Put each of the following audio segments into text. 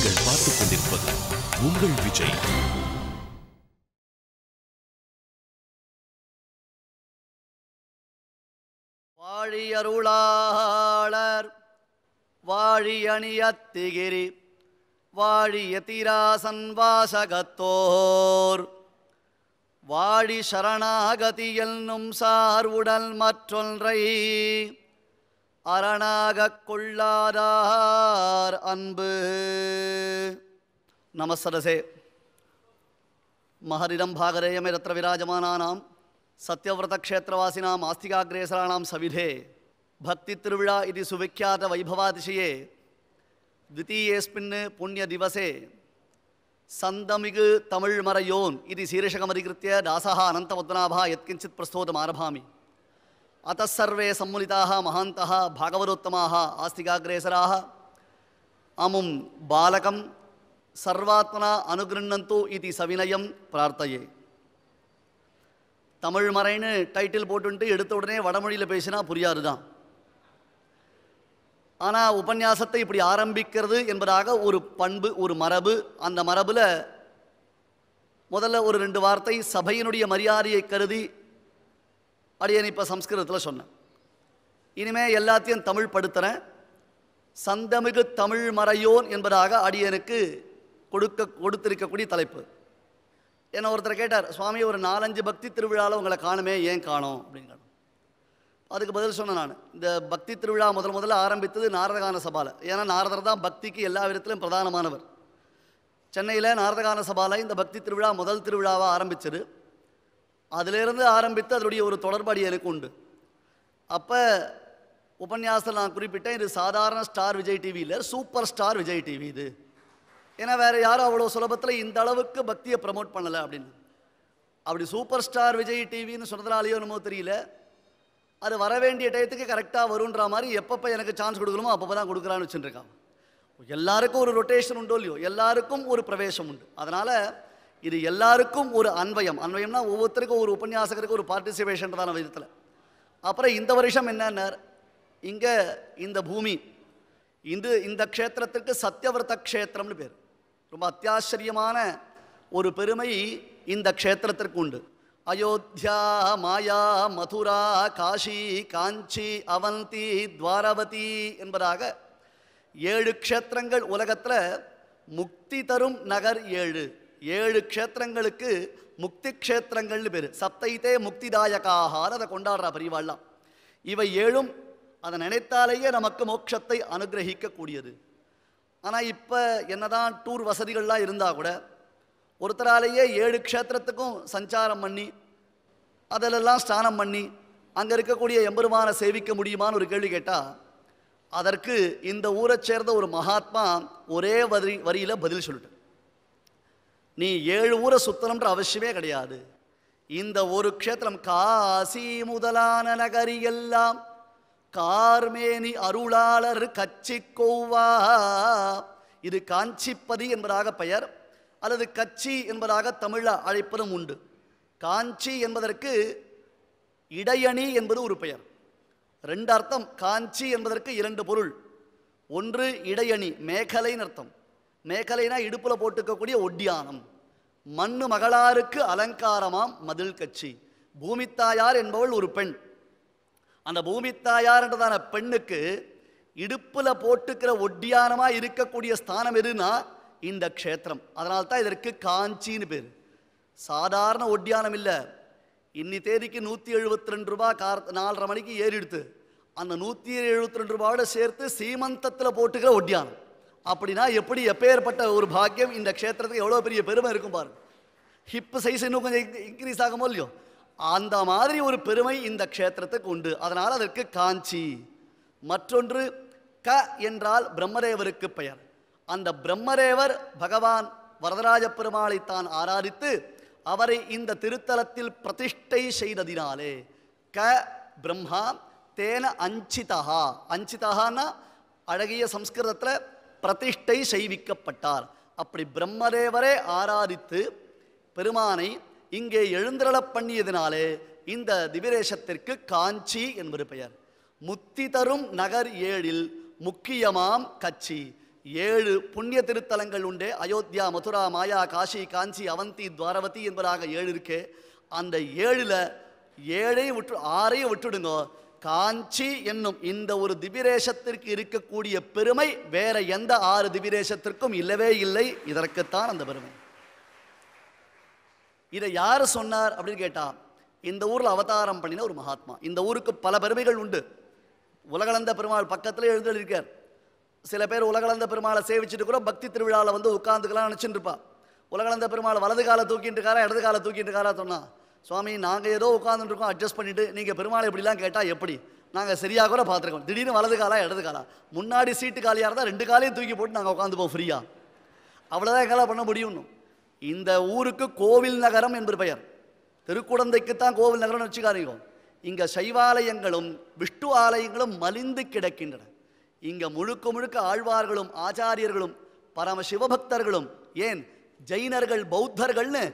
நீங்கள் பார்த்துக் கொண்டிருப்பது உங்கள் விஜய் வாழியருளாளர் வாழியணியத்திகிரி வாழிய திராசன் வாசகத்தோர் வாழி சரணாகதி என்னும் சார் உடல் மற்றொன்றை அரணாக கொள்ளாதார் அன்பு நமசரசே மகரிடம் பாகரேயமே ரத்ர விராஜமானாம் சத்யவிரதக்ஷேத்திரவாசினாம் ஆஸ்திகாகிரேசராணாம் சவிதே பக்தி திருவிழா இது சுவிக்கியாத வைபவாதிசயே சந்தமிகு पुण्यदिवसे सन्दमिगु तमिळ्मरयोन् इति शीर्षकमधिकृत्य दासः எத்கிஞ்சித் பிரஸ்தோதம் ஆரபாமி அத்த சர்வே சம்முலிதாக மகாந்தக பாகவதோத்தமாக ஆஸ்திகாகிரேசராக அமும் பாலகம் சர்வாத்மனா அனுகிருண்ணந்து இது சவினயம் பிரார்த்தையே தமிழ் மறைன்னு டைட்டில் போட்டுன்ட்டு எடுத்த உடனே வடமொழியில் பேசினா புரியாது தான் ஆனால் உபன்யாசத்தை இப்படி ஆரம்பிக்கிறது என்பதாக ஒரு பண்பு ஒரு மரபு அந்த மரபில் முதல்ல ஒரு ரெண்டு வார்த்தை சபையினுடைய மரியாதையை கருதி அடியேன் இப்போ சம்ஸ்கிருதத்தில் சொன்னேன் இனிமேல் எல்லாத்தையும் தமிழ் படுத்துகிறேன் சந்தமிகு தமிழ் மறையோன் என்பதாக அடியனுக்கு கொடுக்க கொடுத்திருக்கக்கூடிய தலைப்பு என்னை ஒருத்தர் கேட்டார் சுவாமி ஒரு நாலஞ்சு பக்தி திருவிழாவில் உங்களை காணுமே ஏன் காணும் அப்படின்னு அதுக்கு பதில் சொன்னேன் நான் இந்த பக்தி திருவிழா முதல் முதல்ல ஆரம்பித்தது நாரதகான சபாவில் ஏன்னா நாரதர் தான் பக்திக்கு எல்லா விதத்திலும் பிரதானமானவர் சென்னையில் நாரதகான சபாவில் இந்த பக்தி திருவிழா முதல் திருவிழாவாக ஆரம்பிச்சிரு அதிலிருந்து ஆரம்பித்து அதனுடைய ஒரு தொடர்பாடு எனக்கு உண்டு அப்போ உபன்யாசத்தில் நான் குறிப்பிட்டேன் இது சாதாரண ஸ்டார் விஜய் டிவி இல்லை சூப்பர் ஸ்டார் விஜய் டிவி இது ஏன்னா வேறு யாரும் அவ்வளோ சுலபத்தில் இந்த அளவுக்கு பக்தியை ப்ரமோட் பண்ணலை அப்படின்னு அப்படி சூப்பர் ஸ்டார் விஜய் டிவின்னு சொன்னதுனாலேயோ என்னமோ தெரியல அது வர வேண்டிய டயத்துக்கு கரெக்டாக வருன்ற மாதிரி எப்பப்போ எனக்கு சான்ஸ் கொடுக்கணுமோ அப்பப்போ தான் கொடுக்குறான்னு வச்சுருக்காங்க எல்லாருக்கும் ஒரு ரொட்டேஷன் உண்டோ இல்லையோ எல்லாருக்கும் ஒரு பிரவேசம் உண்டு அதனால் இது எல்லாருக்கும் ஒரு அன்வயம் அன்வயம்னா ஒவ்வொருத்தருக்கும் ஒரு உபன்யாசகருக்கு ஒரு பார்ட்டிசிபேஷன் தான் விதத்தில் அப்புறம் இந்த வருஷம் என்னன்னார் இங்கே இந்த பூமி இந்த இந்த க்ஷேத்திரத்திற்கு சத்தியவிரத க்ஷேத்திரம்னு பேர் ரொம்ப அத்தியாச்சரியமான ஒரு பெருமை இந்த க்ஷேத்திரத்திற்கு உண்டு அயோத்தியா மாயா மதுரா காஷி காஞ்சி அவந்தி துவாரவதி என்பதாக ஏழு க்ஷேத்திரங்கள் உலகத்தில் முக்தி தரும் நகர் ஏழு ஏழு க்ஷேத்திரங்களுக்கு முக்தி க்ஷேத்திரங்கள்னு பேர் சப்தைத்தே முக்திதாயகாகான்னு அதை கொண்டாடுறா பரிவாள்லாம் இவை ஏழும் அதை நினைத்தாலேயே நமக்கு மோட்சத்தை கூடியது ஆனால் இப்போ என்னதான் டூர் வசதிகள்லாம் இருந்தால் கூட ஒருத்தராலேயே ஏழு க்ஷேத்திரத்துக்கும் சஞ்சாரம் பண்ணி அதிலெல்லாம் ஸ்நானம் பண்ணி அங்கே இருக்கக்கூடிய எம்பெருமானை சேவிக்க முடியுமான்னு ஒரு கேள்வி கேட்டால் அதற்கு இந்த ஊரை சேர்ந்த ஒரு மகாத்மா ஒரே வரி வரியில் பதில் சொல்லிட்டு நீ ஏழு ஊரை சுத்தணுன்ற அவசியமே கிடையாது இந்த ஒரு க்ஷேத்திரம் காசி முதலான நகரி எல்லாம் கார்மேனி அருளாளர் கச்சி கோவா இது காஞ்சிப்பதி என்பதாக பெயர் அல்லது கச்சி என்பதாக தமிழ அழைப்பதும் உண்டு காஞ்சி என்பதற்கு இடையணி என்பது ஒரு பெயர் ரெண்டு அர்த்தம் காஞ்சி என்பதற்கு இரண்டு பொருள் ஒன்று இடையணி மேகலைன்னு அர்த்தம் மேகலைனா இடுப்பில் போட்டுக்கக்கூடிய ஒட்டியானம் மண்ணு மகளாருக்கு அலங்காரமாம் மதில் கட்சி பூமித்தாயார் என்பவள் ஒரு பெண் அந்த பூமித்தாயார் என்றதான பெண்ணுக்கு இடுப்பில் போட்டுக்கிற ஒட்டியானமாக இருக்கக்கூடிய ஸ்தானம் எதுனா இந்த க்ஷேத்திரம் அதனால தான் இதற்கு காஞ்சின்னு பேர் சாதாரண ஒட்டியானம் இல்லை இன்னி தேதிக்கு நூற்றி எழுபத்தி ரெண்டு ரூபா கார் நாலரை மணிக்கு ஏறி எடுத்து அந்த நூற்றி எழுபத்தி ரெண்டு ரூபாவோட சேர்த்து சீமந்தத்தில் போட்டுக்கிற ஒட்டியானம் அப்படின்னா எப்படி எப்பேற்பட்ட ஒரு பாக்கியம் இந்த க்ஷேத்திரத்துக்கு எவ்வளோ பெரிய பெருமை இருக்கும் பாருங்க ஹிப்பு சைஸ் இன்னும் கொஞ்சம் இன்க்ரீஸ் ஆகும் இல்லையோ அந்த மாதிரி ஒரு பெருமை இந்த க்ஷேத்திரத்துக்கு உண்டு அதனால் அதற்கு காஞ்சி மற்றொன்று க என்றால் பிரம்மதேவருக்கு பெயர் அந்த பிரம்மதேவர் பகவான் வரதராஜ பெருமாளை தான் ஆராதித்து அவரை இந்த திருத்தலத்தில் பிரதிஷ்டை செய்ததினாலே க பிரம்மா தேன அஞ்சிதா அஞ்சிதான்னா அழகிய சம்ஸ்கிருதத்தில் பிரதிஷ்டை செய்விக்கப்பட்டார் அப்படி பிரம்மதேவரே ஆராதித்து பெருமானை இங்கே எழுந்திரள பண்ணியதினாலே இந்த திவிரேசத்திற்கு காஞ்சி என்பது பெயர் முத்தி தரும் நகர் ஏழில் முக்கியமாம் கட்சி ஏழு புண்ணிய திருத்தலங்கள் உண்டு அயோத்தியா மதுரா மாயா காசி காஞ்சி அவந்தி துவாரவதி என்பதாக ஏழு இருக்கு அந்த ஏழில் ஏழையும் விட்டு ஆறையும் விட்டுடுங்க காஞ்சி என்னும் இந்த ஒரு திபிரேஷத்திற்கு இருக்கக்கூடிய பெருமை வேற எந்த ஆறு திபிரேஷத்திற்கும் இல்லவே இல்லை இதற்குத்தான் அந்த பெருமை இதை யார் சொன்னார் அப்படின்னு கேட்டா இந்த ஊரில் அவதாரம் பண்ணின ஒரு மகாத்மா இந்த ஊருக்கு பல பெருமைகள் உண்டு உலகளந்த பெருமாள் பக்கத்தில் எழுந்திருக்கார் சில பேர் உலகளந்த பெருமாளை சேவிச்சுட்டு கூட பக்தி திருவிழாவில் வந்து உட்காந்துக்கலாம் நினச்சிட்டு இருப்பா உலகளந்த பெருமாள் வலது காலை தூக்கிட்டு இருக்காரா இடது காலை தூக்கிட்டு இருக்காரா சொன்னா சுவாமி நாங்கள் ஏதோ உட்காந்துட்டுருக்கோம் அட்ஜஸ்ட் பண்ணிவிட்டு நீங்கள் பெருமாள் எப்படிலாம் கேட்டால் எப்படி நாங்கள் சரியாக கூட பார்த்துருக்கோம் திடீர்னு வலது காலா இடது காலா முன்னாடி சீட்டு காலியாக இருந்தால் ரெண்டு காலையும் தூக்கி போட்டு நாங்கள் உட்காந்துப்போம் ஃப்ரீயாக அவ்வளோதான் எங்களால் பண்ண முடியும்னு இந்த ஊருக்கு கோவில் நகரம் என்பது பெயர் திருக்குடந்தைக்குத்தான் கோவில் நகரம்னு வச்சுக்காரீங்க இங்கே சைவாலயங்களும் விஷ்ணு ஆலயங்களும் மலிந்து கிடக்கின்றன இங்கே முழுக்க முழுக்க ஆழ்வார்களும் ஆச்சாரியர்களும் பரம சிவபக்தர்களும் ஏன் ஜெயினர்கள் பௌத்தர்கள்னு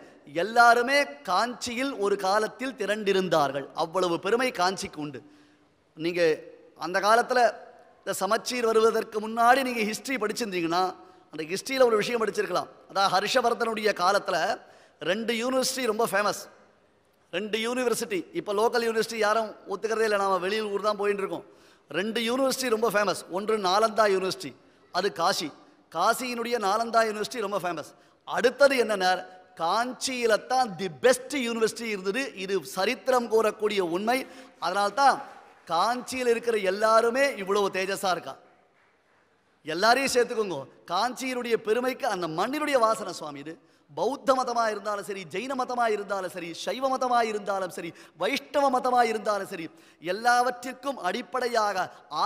எல்லாருமே காஞ்சியில் ஒரு காலத்தில் திரண்டிருந்தார்கள் அவ்வளவு பெருமை காஞ்சிக்கு உண்டு நீங்கள் அந்த காலத்தில் இந்த சமச்சீர் வருவதற்கு முன்னாடி நீங்கள் ஹிஸ்ட்ரி படிச்சிருந்தீங்கன்னா அந்த ஹிஸ்ட்ரியில் ஒரு விஷயம் படிச்சிருக்கலாம் அதாவது ஹர்ஷவர்தனுடைய காலத்தில் ரெண்டு யூனிவர்சிட்டி ரொம்ப ஃபேமஸ் ரெண்டு யூனிவர்சிட்டி இப்போ லோக்கல் யூனிவர்சிட்டி யாரும் ஒத்துக்கிறதே இல்லை நாம் வெளியூர் ஊர் தான் போயின்னு இருக்கோம் ரெண்டு யூனிவர்சிட்டி ரொம்ப ஃபேமஸ் ஒன்று நாலந்தா யூனிவர்சிட்டி அது காஷி காசியினுடைய நாலந்தா யூனிவர்சிட்டி ரொம்ப ஃபேமஸ் அடுத்தது என்னென்ன காஞ்சியில தான் தி பெஸ்ட் யூனிவர்சிட்டி இருந்தது இது சரித்திரம் கூறக்கூடிய உண்மை அதனால்தான் காஞ்சியில் இருக்கிற எல்லாருமே இவ்வளவு தேஜஸா இருக்கா எல்லாரையும் சேர்த்துக்கோங்க காஞ்சியினுடைய பெருமைக்கு அந்த மண்ணினுடைய வாசனை சுவாமி இது பௌத்த மதமாக இருந்தாலும் சரி ஜெயின மதமாக இருந்தாலும் சரி சைவ மதமாக இருந்தாலும் சரி வைஷ்ணவ மதமாக இருந்தாலும் சரி எல்லாவற்றிற்கும் அடிப்படையாக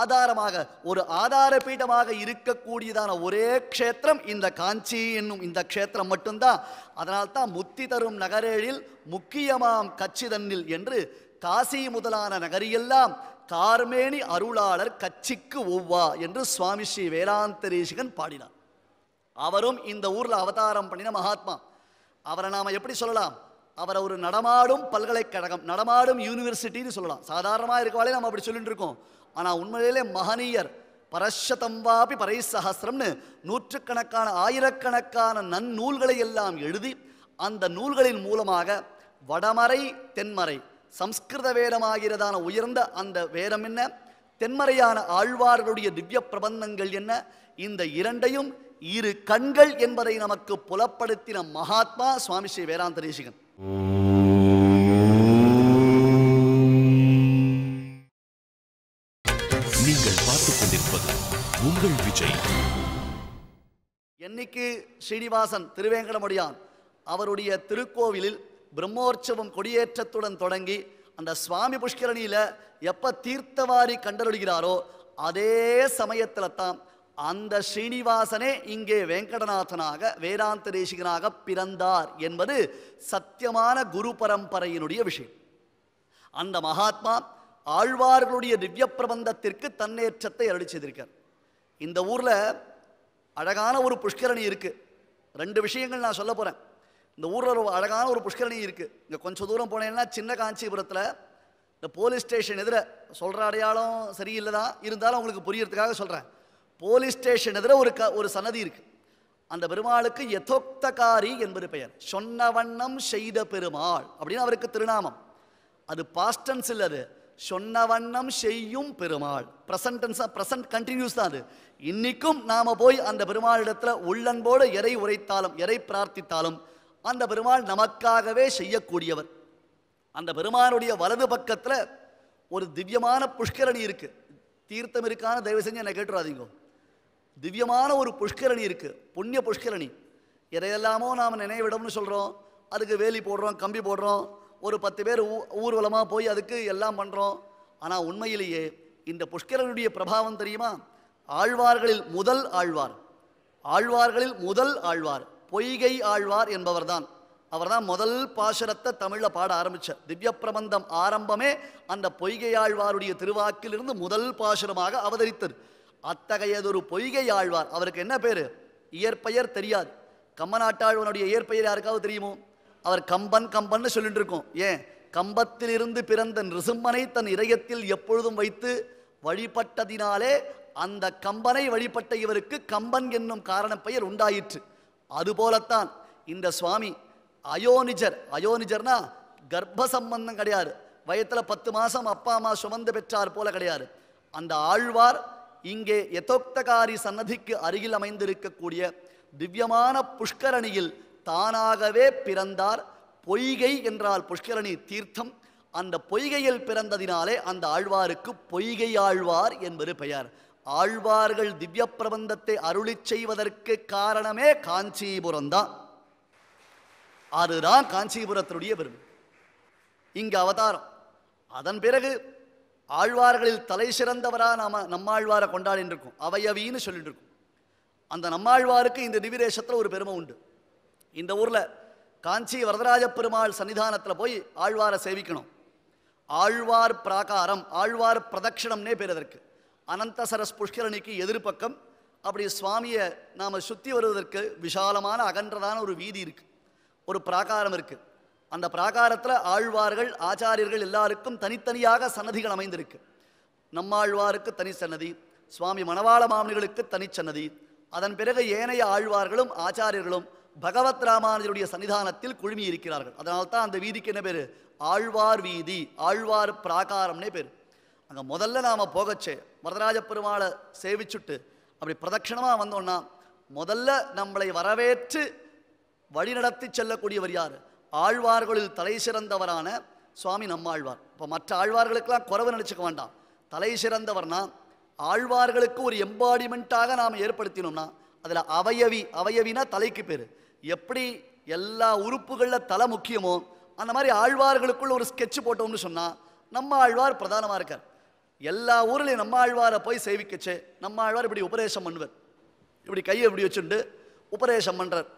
ஆதாரமாக ஒரு ஆதார பீடமாக இருக்கக்கூடியதான ஒரே க்ஷேத்திரம் இந்த காஞ்சி என்னும் இந்த க்ஷேத்திரம் மட்டும்தான் அதனால்தான் முத்தி தரும் நகரேழில் முக்கியமாம் கச்சி தன்னில் என்று காசி முதலான நகரியெல்லாம் கார்மேனி அருளாளர் கச்சிக்கு ஒவ்வா என்று சுவாமி ஸ்ரீ வேலாந்தரேஷிகன் பாடினார் அவரும் இந்த ஊரில் அவதாரம் பண்ணின மகாத்மா அவரை நாம் எப்படி சொல்லலாம் அவரை ஒரு நடமாடும் பல்கலைக்கழகம் நடமாடும் யூனிவர்சிட்டின்னு சொல்லலாம் சாதாரணமாக இருக்கவாலே நம்ம அப்படி சொல்லிட்டு இருக்கோம் ஆனால் உண்மையிலே மகனியர் பரஷதம்பாபி பரை சகசிரம்னு நூற்றுக்கணக்கான ஆயிரக்கணக்கான நன்னூல்களை எல்லாம் எழுதி அந்த நூல்களின் மூலமாக வடமறை தென்மறை சம்ஸ்கிருத வேதமாகிறதான உயர்ந்த அந்த வேதம் என்ன தென்மறையான ஆழ்வார்களுடைய திவ்ய பிரபந்தங்கள் என்ன இந்த இரண்டையும் இரு கண்கள் என்பதை நமக்கு புலப்படுத்தின மகாத்மா சுவாமி ஸ்ரீ வேதாந்த தேசிகன் நீங்கள் பார்த்துக் கொண்டிருப்பது உங்கள் விஜய் என்னைக்கு ஸ்ரீனிவாசன் திருவேங்கடமுடியான் அவருடைய திருக்கோவிலில் பிரம்மோற்சவம் கொடியேற்றத்துடன் தொடங்கி அந்த சுவாமி புஷ்கரணியில் எப்போ தீர்த்தவாரி கண்டருடுகிறாரோ அதே சமயத்தில் தான் அந்த ஸ்ரீனிவாசனே இங்கே வெங்கடநாதனாக வேதாந்த தேசிகனாக பிறந்தார் என்பது சத்தியமான குரு பரம்பரையினுடைய விஷயம் அந்த மகாத்மா ஆழ்வார்களுடைய திவ்ய பிரபந்தத்திற்கு தன்னேற்றத்தை அருளி செய்திருக்கார் இந்த ஊரில் அழகான ஒரு புஷ்கரணி இருக்குது ரெண்டு விஷயங்கள் நான் சொல்ல போகிறேன் இந்த ஊரில் ஒரு அழகான ஒரு புஷ்கரணி இருக்குது இங்கே கொஞ்சம் தூரம் போனேன்னா சின்ன காஞ்சிபுரத்தில் இந்த போலீஸ் ஸ்டேஷன் எதிர சொல்கிற அடையாளம் சரியில்லை தான் இருந்தாலும் உங்களுக்கு புரியறதுக்காக சொல்கிறேன் போலீஸ் ஸ்டேஷன் எதிர ஒரு க ஒரு சன்னதி இருக்கு அந்த பெருமாளுக்கு யதோக்தகாரி என்பது பெயர் சொன்ன வண்ணம் செய்த பெருமாள் அப்படின்னு அவருக்கு திருநாமம் அது பாஸ்டன்ஸ் இல்லது சொன்ன வண்ணம் செய்யும் பெருமாள் ப்ரெசன்டென்ஸாக பிரசன்ட் கண்டினியூஸ் தான் அது இன்னைக்கும் நாம் போய் அந்த பெருமாளிடத்தில் உள்ளன்போடு எரை உரைத்தாலும் எரை பிரார்த்தித்தாலும் அந்த பெருமாள் நமக்காகவே செய்யக்கூடியவர் அந்த பெருமானுடைய வலது பக்கத்தில் ஒரு திவ்யமான புஷ்கரணி இருக்குது தீர்த்தம் இருக்கான தயவு செஞ்சு என்னை கேட்டுறாதீங்கோ திவ்யமான ஒரு புஷ்கரணி இருக்குது புண்ணிய புஷ்கரணி எதையெல்லாமோ நாம் நினைவிடம்னு சொல்கிறோம் அதுக்கு வேலி போடுறோம் கம்பி போடுறோம் ஒரு பத்து பேர் ஊர்வலமாக போய் அதுக்கு எல்லாம் பண்ணுறோம் ஆனால் உண்மையிலேயே இந்த புஷ்கரனுடைய பிரபாவம் தெரியுமா ஆழ்வார்களில் முதல் ஆழ்வார் ஆழ்வார்களில் முதல் ஆழ்வார் பொய்கை ஆழ்வார் என்பவர்தான் அவர் தான் முதல் பாசுரத்தை தமிழில் பாட ஆரம்பித்தார் திவ்ய பிரபந்தம் ஆரம்பமே அந்த பொய்கை ஆழ்வாருடைய திருவாக்கிலிருந்து முதல் பாசுரமாக அவதரித்தது அத்தகையதொரு பொய்கை ஆழ்வார் அவருக்கு என்ன பேர் இயற்பெயர் தெரியாது கம்மநாட்டாழ்வனுடைய இயற்பெயர் யாருக்காவது தெரியுமோ அவர் கம்பன் கம்பன்னு சொல்லிட்டு இருக்கோம் ஏன் கம்பத்திலிருந்து பிறந்த நிருசும்பனை தன் இதயத்தில் எப்பொழுதும் வைத்து வழிபட்டதினாலே அந்த கம்பனை வழிபட்ட இவருக்கு கம்பன் என்னும் காரண பெயர் உண்டாயிற்று அதுபோலத்தான் இந்த சுவாமி அயோனிஜர் அயோனிஜர்னா கர்ப்ப சம்பந்தம் கிடையாது வயத்தில் பத்து மாதம் அப்பா அம்மா சுமந்து பெற்றார் போல கிடையாது அந்த ஆழ்வார் இங்கே யதோக்தகாரி சன்னதிக்கு அருகில் அமைந்திருக்கக்கூடிய திவ்யமான புஷ்கரணியில் தானாகவே பிறந்தார் பொய்கை என்றால் புஷ்கரணி தீர்த்தம் அந்த பொய்கையில் பிறந்ததினாலே அந்த ஆழ்வாருக்கு பொய்கை ஆழ்வார் என்பது பெயர் ஆழ்வார்கள் திவ்ய பிரபந்தத்தை அருளி செய்வதற்கு காரணமே காஞ்சிபுரம் தான் அதுதான் காஞ்சிபுரத்தினுடைய பெருமை இங்கு அவதாரம் அதன் பிறகு ஆழ்வார்களில் தலை சிறந்தவராக நாம் நம்மாழ்வாரை கொண்டாடின்னு இருக்கும் அவையவின்னு சொல்லிட்டு இருக்கோம் அந்த நம்மாழ்வாருக்கு இந்த திவிரேஷத்தில் ஒரு பெருமை உண்டு இந்த ஊரில் காஞ்சி வரதராஜ பெருமாள் சன்னிதானத்தில் போய் ஆழ்வாரை சேவிக்கணும் ஆழ்வார் பிராகாரம் ஆழ்வார் பிரதட்சிணம்னே பேர் அதற்கு அனந்தசரஸ் புஷ்கரணிக்கு எதிர்பக்கம் அப்படி சுவாமியை நாம் சுற்றி வருவதற்கு விஷாலமான அகன்றதான ஒரு வீதி இருக்குது ஒரு பிராகாரம் இருக்குது அந்த பிராகாரத்தில் ஆழ்வார்கள் ஆச்சாரியர்கள் எல்லாருக்கும் தனித்தனியாக சன்னதிகள் அமைந்திருக்கு நம்மாழ்வாருக்கு தனி சன்னதி சுவாமி மணவாள மாமனிகளுக்கு தனிச்சன்னதி அதன் பிறகு ஏனைய ஆழ்வார்களும் ஆச்சாரியர்களும் பகவத் ராமானுஜருடைய சன்னிதானத்தில் குழுமி இருக்கிறார்கள் தான் அந்த வீதிக்கு என்ன பேர் ஆழ்வார் வீதி ஆழ்வார் பிராகாரம்னே பேர் அங்கே முதல்ல நாம் போகச்சே வரதராஜ பெருமாளை சேவிச்சுட்டு அப்படி பிரதட்சணமாக வந்தோன்னா முதல்ல நம்மளை வரவேற்று நடத்தி செல்லக்கூடியவர் யார் ஆழ்வார்களில் தலை சிறந்தவரான சுவாமி நம்மாழ்வார் இப்போ மற்ற ஆழ்வார்களுக்கெல்லாம் குறவு நினச்சிக்க வேண்டாம் தலை சிறந்தவர்னா ஆழ்வார்களுக்கு ஒரு எம்பாடிமெண்ட்டாக நாம் ஏற்படுத்தினோம்னா அதில் அவயவி அவயவினா தலைக்கு பேர் எப்படி எல்லா உறுப்புகளில் தலை முக்கியமோ அந்த மாதிரி ஆழ்வார்களுக்குள்ள ஒரு ஸ்கெட்ச் போட்டோம்னு சொன்னால் நம்ம ஆழ்வார் பிரதானமாக இருக்கார் எல்லா ஊர்லேயும் நம்ம ஆழ்வாரை போய் சேவிக்கச்சு நம்ம ஆழ்வார் இப்படி உபதேசம் பண்ணுவார் இப்படி கையை இப்படி வச்சுட்டு உபதேசம் பண்ணுறார்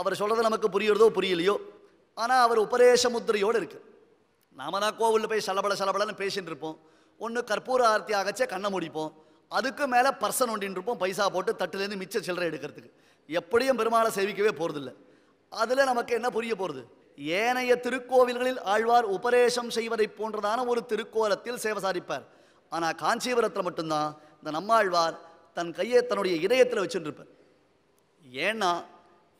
அவர் சொல்கிறது நமக்கு புரியுறதோ புரியலையோ ஆனால் அவர் உபதேச முத்திரையோடு இருக்கு நாம தான் கோவிலில் போய் சலபட சலபடன்னு பேசிட்டு இருப்போம் ஒன்று கற்பூர ஆர்த்தி ஆகச்சே கண்ணை முடிப்போம் அதுக்கு மேலே பர்சன் ஒண்டின்னு இருப்போம் பைசா போட்டு தட்டுலேருந்து மிச்ச சில்லறை எடுக்கிறதுக்கு எப்படியும் பெருமாளை சேவிக்கவே போகிறதில்ல அதில் நமக்கு என்ன புரிய போகிறது ஏனைய திருக்கோவில்களில் ஆழ்வார் உபதேசம் செய்வதை போன்றதான ஒரு திருக்கோலத்தில் சேவை சாதிப்பார் ஆனால் காஞ்சிபுரத்தில் மட்டும்தான் இந்த நம்மாழ்வார் தன் கையை தன்னுடைய இதயத்தில் வச்சுட்டு இருப்பார் ஏன்னா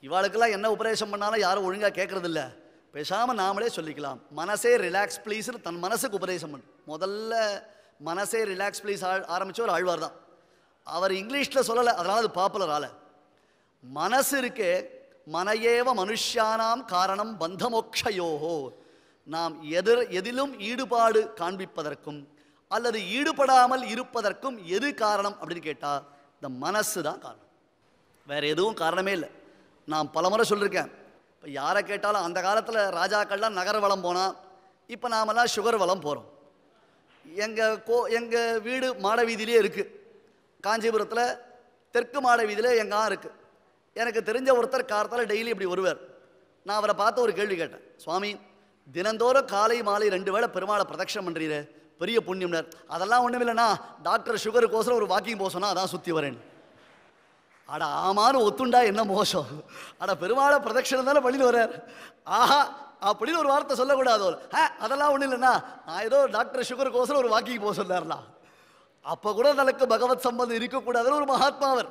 இவாளுக்கெல்லாம் என்ன உபதேசம் பண்ணாலும் யாரும் ஒழுங்காக கேட்குறதில்ல பேசாமல் நாமளே சொல்லிக்கலாம் மனசே ரிலாக்ஸ் ப்ளீஸ்னு தன் மனசுக்கு உபதேசம் பண்ணு முதல்ல மனசே ரிலாக்ஸ் ப்ளீஸ் ஆ ஆரம்பித்த ஒரு ஆழ்வார் தான் அவர் இங்கிலீஷில் சொல்லலை அதனால் அது பாப்புலர் ஆலை மனசு இருக்கே மனையேவ மனுஷியானாம் காரணம் பந்தமோக்ஷயோகோ நாம் எதிர் எதிலும் ஈடுபாடு காண்பிப்பதற்கும் அல்லது ஈடுபடாமல் இருப்பதற்கும் எது காரணம் அப்படின்னு கேட்டால் இந்த மனசு தான் காரணம் வேறு எதுவும் காரணமே இல்லை நான் பலமுறை சொல்லியிருக்கேன் இப்போ யாரை கேட்டாலும் அந்த காலத்தில் ராஜாக்கள்லாம் நகர வளம் போனால் இப்போ நாமெல்லாம் சுகர் வளம் போகிறோம் எங்கள் கோ எங்கள் வீடு மாட வீதியிலே இருக்குது காஞ்சிபுரத்தில் தெற்கு மாட வீதியிலே எங்கள் இருக்குது எனக்கு தெரிஞ்ச ஒருத்தர் காரத்தால் டெய்லி இப்படி வருவார் நான் அவரை பார்த்து ஒரு கேள்வி கேட்டேன் சுவாமி தினந்தோறும் காலை மாலை ரெண்டு வேளை பெருமாளை பிரதட்சணம் பண்ணுறீரு பெரிய புண்ணியம்னர் அதெல்லாம் ஒன்றும் இல்லைண்ணா டாக்டர் சுகருக்கோசரம் ஒரு வாக்கிங் போக அதான் சுற்றி வரேன் அட ஆமான்னு ஒத்துண்டா என்ன மோசம் அட பெருமாளை பிரதட்சிணம் தானே வழியில் வர்றார் ஆஹா அப்படின்னு ஒரு வார்த்தை சொல்லக்கூடாது ஆ அதெல்லாம் ஒன்றும் இல்லைண்ணா நான் ஏதோ டாக்டர் சுகருக்கோசரம் ஒரு வாக்கிங் போக சொன்னார்லாம் அப்போ கூட தனக்கு பகவத் சம்பந்தம் இருக்கக்கூடாதுன்னு ஒரு மகாத்மாவர்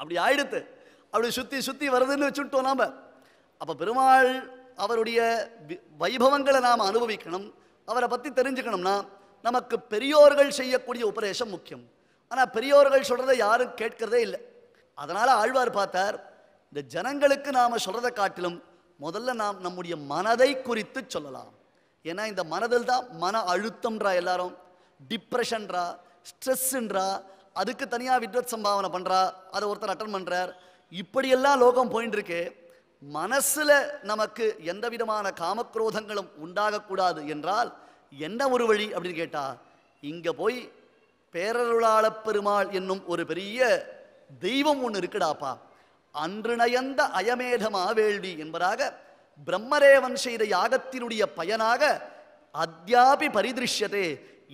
அப்படி ஆயிடுத்து அப்படி சுற்றி சுற்றி வருதுன்னு வச்சுட்டோம் நாம் அப்போ பெருமாள் அவருடைய வைபவங்களை நாம் அனுபவிக்கணும் அவரை பற்றி தெரிஞ்சுக்கணும்னா நமக்கு பெரியோர்கள் செய்யக்கூடிய உபதேசம் முக்கியம் ஆனால் பெரியோர்கள் சொல்கிறத யாரும் கேட்கிறதே இல்லை அதனால் ஆழ்வார் பார்த்தார் இந்த ஜனங்களுக்கு நாம் சொல்கிறத காட்டிலும் முதல்ல நாம் நம்முடைய மனதை குறித்து சொல்லலாம் ஏன்னா இந்த மனதில் தான் மன அழுத்தம்ன்றா எல்லாரும் டிப்ரெஷன்ரா ஸ்ட்ரெஸ்ஸுன்றா அதுக்கு தனியாக வித்வத் சம்பாவனை பண்ணுறா அதை ஒருத்தர் அட்டன் பண்ணுறார் இப்படியெல்லாம் லோகம் போயின்னு இருக்கு மனசில் நமக்கு எந்த விதமான காமக்ரோதங்களும் உண்டாகக்கூடாது என்றால் என்ன ஒரு வழி அப்படின்னு கேட்டால் இங்கே போய் பேரருளாள பெருமாள் என்னும் ஒரு பெரிய தெய்வம் ஒன்று இருக்குடாப்பா அன்று நயந்த அயமேதமா வேள்வி என்பதாக பிரம்மரேவன் செய்த யாகத்தினுடைய பயனாக அத்தியாபி பரிதிருஷ்யதே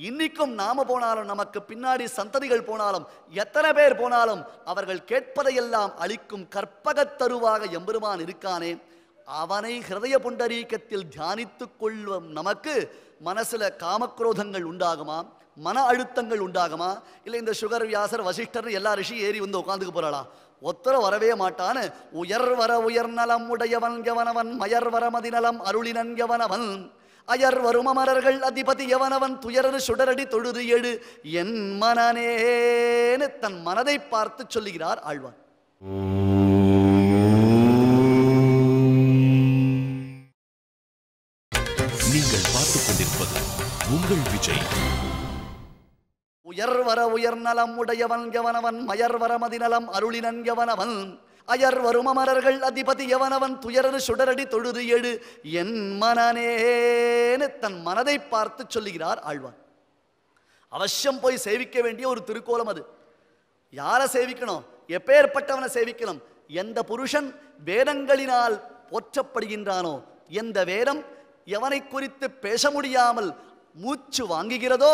இன்னைக்கும் நாம போனாலும் நமக்கு பின்னாடி சந்ததிகள் போனாலும் எத்தனை பேர் போனாலும் அவர்கள் கேட்பதையெல்லாம் அளிக்கும் கற்பகத் தருவாக எம்பெருமான் இருக்கானே அவனை ஹிருதய புண்டரீக்கத்தில் தியானித்து கொள்வோம் நமக்கு மனசில் காமக்ரோதங்கள் உண்டாகுமா மன அழுத்தங்கள் உண்டாகுமா இல்லை இந்த சுகர் வியாசர் வசிஷ்டர் எல்லா ரிஷி ஏறி வந்து உட்காந்துக்கு போறாளா ஒத்தர வரவே மாட்டான்னு உயர் வர உயர் நலம் உடையவன் கவனவன் மயர் வரமதி நலம் அருளினன் கவனவன் அயர் அமரர்கள் அதிபதி எவனவன் துயரனு சுடரடி தொழுது எழு என் மனநேனு தன் மனதை பார்த்து சொல்லுகிறார் ஆழ்வான் உயர்வர நலம் உடையவன் எவனவன் மயர்வர மதிநலம் அருளினன் எவனவன் அயர் அமரர்கள் அதிபதி எவனவன் துயரறு சுடரடி தொழுது எடு என் மனநேனு தன் மனதை பார்த்து சொல்லுகிறார் ஆழ்வார் அவசியம் போய் சேவிக்க வேண்டிய ஒரு திருக்கோலம் அது யாரை சேவிக்கணும் எப்பேற்பட்டவனை சேவிக்கணும் எந்த புருஷன் வேதங்களினால் போற்றப்படுகின்றானோ எந்த வேதம் எவனை குறித்து பேச முடியாமல் மூச்சு வாங்குகிறதோ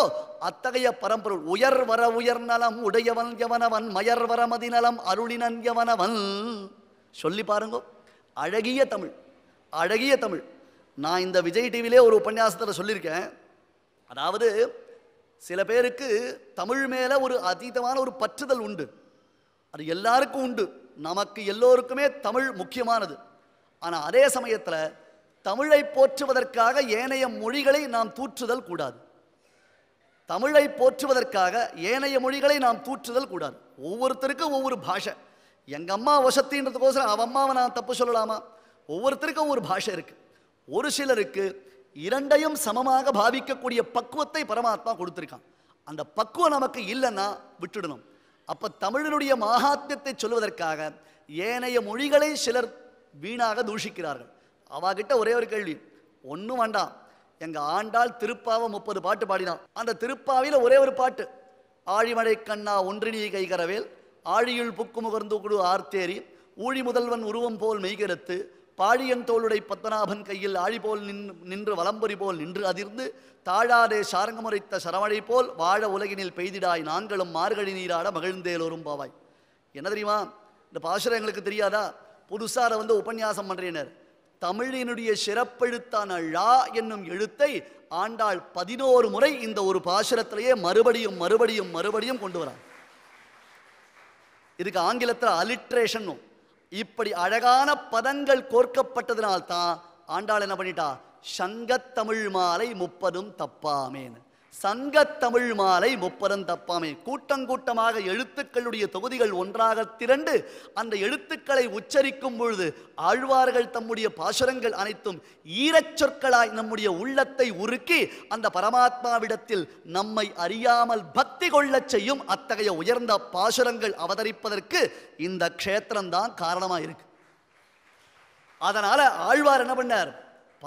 அத்தகைய பரம்பொருள் உயர் வர உயர் நலம் உடையவன் எவனவன் மயர் வர நலம் அருளினன் எவனவன் சொல்லி பாருங்க அழகிய தமிழ் அழகிய தமிழ் நான் இந்த விஜய் டிவிலே ஒரு உபன்யாசத்தில் சொல்லியிருக்கேன் அதாவது சில பேருக்கு தமிழ் மேலே ஒரு அதீதமான ஒரு பற்றுதல் உண்டு அது எல்லாருக்கும் உண்டு நமக்கு எல்லோருக்குமே தமிழ் முக்கியமானது ஆனால் அதே சமயத்தில் தமிழை போற்றுவதற்காக ஏனைய மொழிகளை நாம் தூற்றுதல் கூடாது தமிழை போற்றுவதற்காக ஏனைய மொழிகளை நாம் தூற்றுதல் கூடாது ஒவ்வொருத்தருக்கும் ஒவ்வொரு பாஷை எங்கள் அம்மா வசத்தின்றதுக்கோசரம் அவன் அம்மாவை நான் தப்பு சொல்லலாமா ஒவ்வொருத்தருக்கும் ஒரு பாஷை இருக்குது ஒரு சிலருக்கு இரண்டையும் சமமாக பாவிக்கக்கூடிய பக்குவத்தை பரமாத்மா கொடுத்துருக்கான் அந்த பக்குவம் நமக்கு இல்லைன்னா விட்டுடணும் அப்போ தமிழனுடைய மகாத்மியத்தை சொல்வதற்காக ஏனைய மொழிகளை சிலர் வீணாக தூஷிக்கிறார்கள் அவகிட்ட ஒரே ஒரு கேள்வி ஒன்றும் வேண்டாம் எங்கள் ஆண்டாள் திருப்பாவை முப்பது பாட்டு பாடினான் அந்த திருப்பாவையில் ஒரே ஒரு பாட்டு ஆழிமடை கண்ணா ஒன்றினி கைகரவேல் ஆழியுள் புக்கு முகர்ந்து குழு ஆர்த்தேரி ஊழி முதல்வன் உருவம் போல் மெய்கெடுத்து பாழியன் தோளுடை பத்மநாபன் கையில் ஆழி போல் நின் நின்று வலம்பொறி போல் நின்று அதிர்ந்து தாழாதே சாரங்கமுறைத்த சரவணை போல் வாழ உலகினில் பெய்திடாய் நாங்களும் மார்கழி நீராட மகிழ்ந்தேலோரும் பாவாய் என்ன தெரியுமா இந்த பாசுரம் எங்களுக்கு தெரியாதா புதுசாரை வந்து உபன்யாசம் பண்ணுறேனர் தமிழினுடைய சிறப்பெழுத்தான ழா என்னும் எழுத்தை ஆண்டாள் பதினோரு முறை இந்த ஒரு பாசுரத்திலேயே மறுபடியும் மறுபடியும் மறுபடியும் கொண்டு வரான் இதுக்கு ஆங்கிலத்தில் அலிட்ரேஷன் இப்படி அழகான பதங்கள் கோர்க்கப்பட்டதுனால்தான் ஆண்டாள் என்ன பண்ணிட்டா சங்கத்தமிழ் மாலை முப்பதும் தப்பாமேன்னு சங்கத்தமிழ் மாலை முப்பரந்தப்பாமை கூட்டங்கூட்டமாக எழுத்துக்களுடைய தொகுதிகள் ஒன்றாக திரண்டு அந்த எழுத்துக்களை உச்சரிக்கும் பொழுது ஆழ்வார்கள் தம்முடைய பாசுரங்கள் அனைத்தும் ஈரச்சொற்களாய் நம்முடைய உள்ளத்தை உருக்கி அந்த பரமாத்மாவிடத்தில் நம்மை அறியாமல் பக்தி கொள்ளச் செய்யும் அத்தகைய உயர்ந்த பாசுரங்கள் அவதரிப்பதற்கு இந்த க்ஷேத்திரம்தான் காரணமாக இருக்கு அதனால ஆழ்வார் என்ன பண்ணார்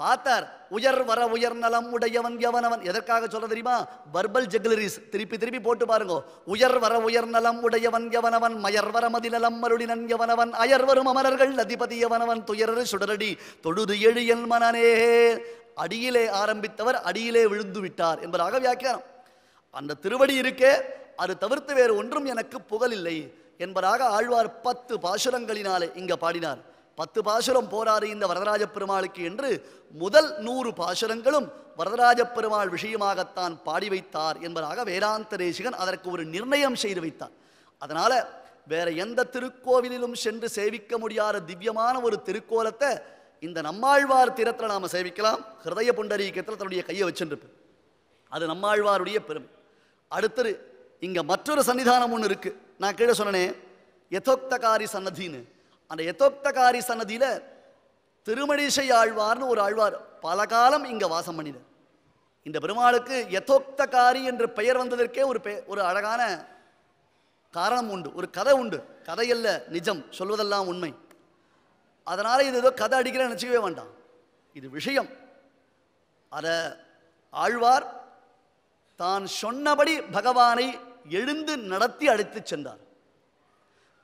பார்த்தார் உயர் வர உயர் நலம் உடையவன் எவனவன் எதற்காக சொல்ல தெரியுமா வர்பல் ஜெகுலரிஸ் திருப்பி திருப்பி போட்டு பாருங்க உயர் வர உயர் நலம் உடையவன் எவனவன் மயர் வர மதிநலம் நன் எவனவன் அயர் வரும் அமரர்கள் அதிபதி எவனவன் துயர் சுடரடி தொழுது எழு என் மனனே அடியிலே ஆரம்பித்தவர் அடியிலே விழுந்து விட்டார் என்பதாக வியாக்கியானம் அந்த திருவடி இருக்கே அது தவிர்த்து வேறு ஒன்றும் எனக்கு புகழில்லை என்பதாக ஆழ்வார் பத்து பாசுரங்களினாலே இங்கே பாடினார் பத்து பாசுரம் போராறு இந்த வரதராஜ பெருமாளுக்கு என்று முதல் நூறு பாசுரங்களும் வரதராஜ பெருமாள் விஷயமாகத்தான் பாடி வைத்தார் என்பதாக வேதாந்த தேசிகன் அதற்கு ஒரு நிர்ணயம் செய்து வைத்தார் அதனால் வேற எந்த திருக்கோவிலிலும் சென்று சேவிக்க முடியாத திவ்யமான ஒரு திருக்கோலத்தை இந்த நம்மாழ்வார் திறத்தில் நாம் சேவிக்கலாம் ஹிருதய புண்டரீகத்தில் தன்னுடைய கையை வச்சுருப்பேன் அது நம்மாழ்வாருடைய பெருமை அடுத்தது இங்கே மற்றொரு சன்னிதானம் ஒன்று இருக்குது நான் கீழே சொன்னேன் யதோக்தகாரி சன்னதின்னு அந்த எத்தோக்தகாரி சன்னதியில் திருமணிசை ஆழ்வார்னு ஒரு ஆழ்வார் பல காலம் இங்கே வாசம் பண்ணினார் இந்த பெருமாளுக்கு எத்தோக்தகாரி என்று பெயர் வந்ததற்கே ஒரு பெ ஒரு அழகான காரணம் உண்டு ஒரு கதை உண்டு கதையல்ல நிஜம் சொல்வதெல்லாம் உண்மை அதனால் இது ஏதோ கதை அடிக்கிற நினச்சிக்கவே வேண்டாம் இது விஷயம் அதை ஆழ்வார் தான் சொன்னபடி பகவானை எழுந்து நடத்தி அழைத்து சென்றார்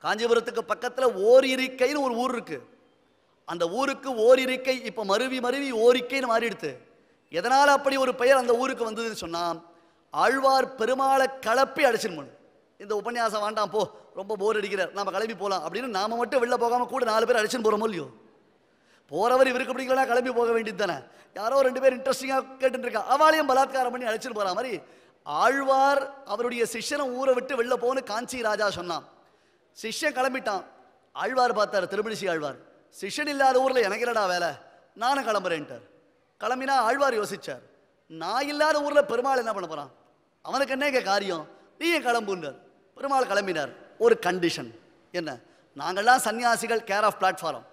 காஞ்சிபுரத்துக்கு பக்கத்தில் ஓர் இருக்கைன்னு ஒரு ஊர் இருக்குது அந்த ஊருக்கு ஓர் இருக்கை இப்போ மருவி மருவி ஓரிக்கைன்னு மாறிடுது எதனால் அப்படி ஒரு பெயர் அந்த ஊருக்கு வந்ததுன்னு சொன்னால் ஆழ்வார் பெருமாளை கலப்பி அடிச்சிருமன் இந்த உபன்யாசம் வேண்டாம் போ ரொம்ப போர் அடிக்கிறார் நம்ம கிளம்பி போகலாம் அப்படின்னு நாம் மட்டும் வெளில போகாமல் கூட நாலு பேர் அடிச்சுன்னு போகிறோமோ இல்லையோ போகிறவர் இவருக்கு பிடிக்கலாம் கிளம்பி போக வேண்டியது தானே யாரோ ரெண்டு பேர் இன்ட்ரெஸ்டிங்காக கேட்டுட்டு இருக்கா அவளையும் பலாத்காரம் பண்ணி அழைச்சிட்டு போகிற மாதிரி ஆழ்வார் அவருடைய சிஷ்யனை ஊரை விட்டு வெளில போகணும்னு காஞ்சி ராஜா சொன்னான் சிஷ்யன் கிளம்பிட்டான் ஆழ்வார் பார்த்தார் திருமணிசி ஆழ்வார் சிஷ்யன் இல்லாத ஊரில் எனக்கு என்னடா வேலை நானும் கிளம்புறேன்ட்டார் கிளம்பினா ஆழ்வார் யோசிச்சார் நான் இல்லாத ஊரில் பெருமாள் என்ன பண்ண போகிறான் அவனுக்கு என்ன இங்கே காரியம் நீ ஏன் கிளம்புன்றார் பெருமாள் கிளம்பினார் ஒரு கண்டிஷன் என்ன நாங்கள்லாம் சன்னியாசிகள் கேர் ஆஃப் பிளாட்ஃபார்ம்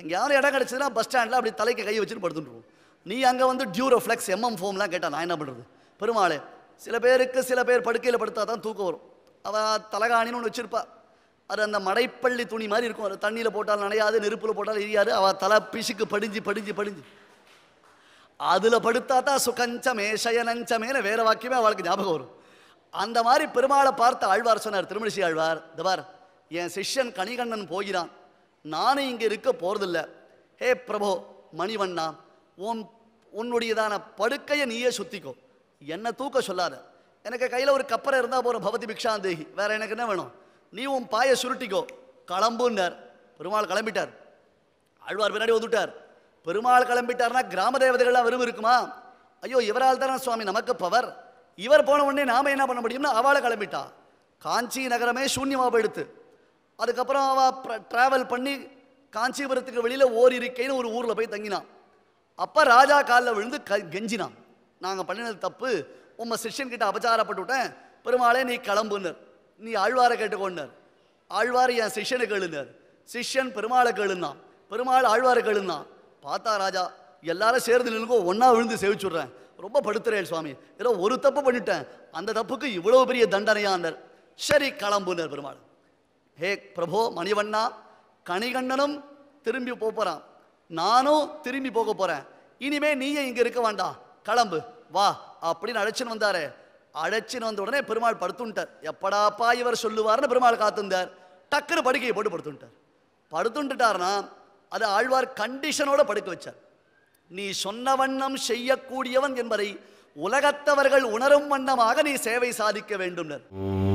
எங்கேயாவது இடம் கிடச்சிதுன்னா பஸ் ஸ்டாண்டில் அப்படி தலைக்கு கை வச்சுட்டு படுத்துட்டுருவோம் நீ அங்கே வந்து டியூரோ ஃப்ளெக்ஸ் எம்எம் ஃபோம்லாம் கேட்டால் நான் என்ன பண்ணுறது பெருமாளே சில பேருக்கு சில பேர் படுக்கையில் படுத்தா தான் தூக்கம் வரும் அவள் தலகாணின்னு ஒன்று வச்சுருப்பாள் அது அந்த மடைப்பள்ளி துணி மாதிரி இருக்கும் அது தண்ணியில் போட்டால் நனையாது நெருப்பில் போட்டால் எரியாது அவள் தலை பிசுக்கு படிஞ்சு படிஞ்சு படிஞ்சு அதில் படுத்தா தான் சுகஞ்சமே சயனஞ்சமேனு வேறு வாக்கியமே அவளுக்கு ஞாபகம் வரும் அந்த மாதிரி பெருமாளை பார்த்து ஆழ்வார் சொன்னார் திருமணிசி ஆழ்வார் பார் என் சிஷ்யன் கணிகண்ணன் போகிறான் நானும் இங்கே இருக்க போகிறதில்ல ஹே பிரபோ மணிவண்ணா உன் உன்னுடையதான படுக்கையை நீயே சுத்திக்கோ என்ன தூக்க சொல்லாத எனக்கு கையில் ஒரு கப்பரை இருந்தால் போகிற பவதி பிக்ஷாந்தேகி வேற எனக்கு என்ன வேணும் நீ உன் பாயை சுருட்டிக்கோ கிளம்புன்னார் பெருமாள் கிளம்பிட்டார் ஆழ்வார் பின்னாடி வந்துட்டார் பெருமாள் கிளம்பிட்டார்னா கிராம தேவதைகள்லாம் விரும்பு இருக்குமா ஐயோ இவரால் தானே சுவாமி நமக்கு பவர் இவர் போன உடனே நாம் என்ன பண்ண முடியும்னு அவளை கிளம்பிட்டா காஞ்சி நகரமே சூன்யமாக போயிடுத்து அதுக்கப்புறம் அவ ட்ராவல் பண்ணி காஞ்சிபுரத்துக்கு வெளியில் ஓர் இருக்கைன்னு ஒரு ஊரில் போய் தங்கினான் அப்போ ராஜா காலில் விழுந்து க கெஞ்சினான் நாங்கள் பண்ணினது தப்பு உங்கள் சிஷியன்கிட்ட அபச்சாரப்பட்டு விட்டேன் பெருமாளே நீ கிளம்புன்னு நீ ஆழ்வாரை கேட்டுக்கொண்டார் ஆழ்வார் என் சிஷ்யனுக்கு எழுந்தார் சிஷ்யன் பெருமாளை எழுந்தான் பெருமாள் ஆழ்வாரை கேளுந்தான் பார்த்தா ராஜா எல்லாரும் சேர்ந்து நின்னுக்கும் ஒன்றா விழுந்து சேவிச்சுடுறேன் ரொம்ப படுத்துறேன் சுவாமி ஏதோ ஒரு தப்பு பண்ணிட்டேன் அந்த தப்புக்கு இவ்வளோ பெரிய தண்டனையாண்டார் சரி கிளம்புனர் பெருமாள் ஹே பிரபோ மணிவண்ணா கணிகண்ணனும் திரும்பி போகிறான் நானும் திரும்பி போக போகிறேன் இனிமே நீயே இங்கே இருக்க வேண்டாம் கிளம்பு வா அப்படின்னு அழைச்சின்னு வந்தாரே அழைச்சின்னு வந்த உடனே பெருமாள் படுத்துட்டார் எப்படாப்பா இவர் சொல்லுவார்னு பெருமாள் காத்திருந்தார் டக்குனு படுக்கையை போட்டு படுத்துட்டார் படுத்துட்டுட்டார்னா அது ஆழ்வார் கண்டிஷனோட படுக்க வச்சார் நீ சொன்ன வண்ணம் செய்யக்கூடியவன் என்பதை உலகத்தவர்கள் உணரும் வண்ணமாக நீ சேவை சாதிக்க வேண்டும்